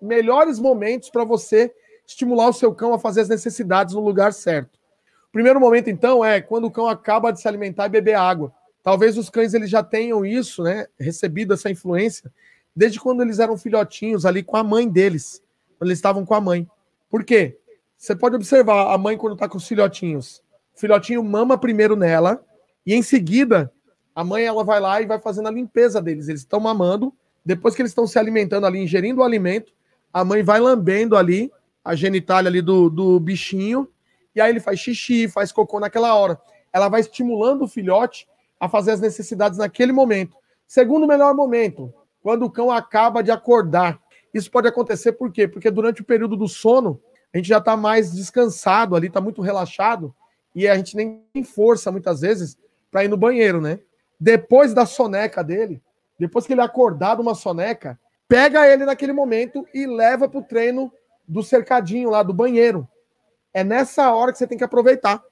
melhores momentos para você estimular o seu cão a fazer as necessidades no lugar certo. O primeiro momento, então, é quando o cão acaba de se alimentar e beber água. Talvez os cães eles já tenham isso, né? Recebido essa influência desde quando eles eram filhotinhos ali com a mãe deles, quando eles estavam com a mãe. Por quê? Você pode observar a mãe quando está com os filhotinhos. O filhotinho mama primeiro nela e em seguida a mãe ela vai lá e vai fazendo a limpeza deles. Eles estão mamando, depois que eles estão se alimentando ali, ingerindo o alimento, a mãe vai lambendo ali a genitália ali do, do bichinho, e aí ele faz xixi, faz cocô naquela hora. Ela vai estimulando o filhote a fazer as necessidades naquele momento. Segundo melhor momento, quando o cão acaba de acordar. Isso pode acontecer por quê? Porque durante o período do sono, a gente já está mais descansado ali, está muito relaxado, e a gente nem tem força, muitas vezes, para ir no banheiro, né? Depois da soneca dele, depois que ele acordar de uma soneca, pega ele naquele momento e leva para o treino do cercadinho lá, do banheiro. É nessa hora que você tem que aproveitar.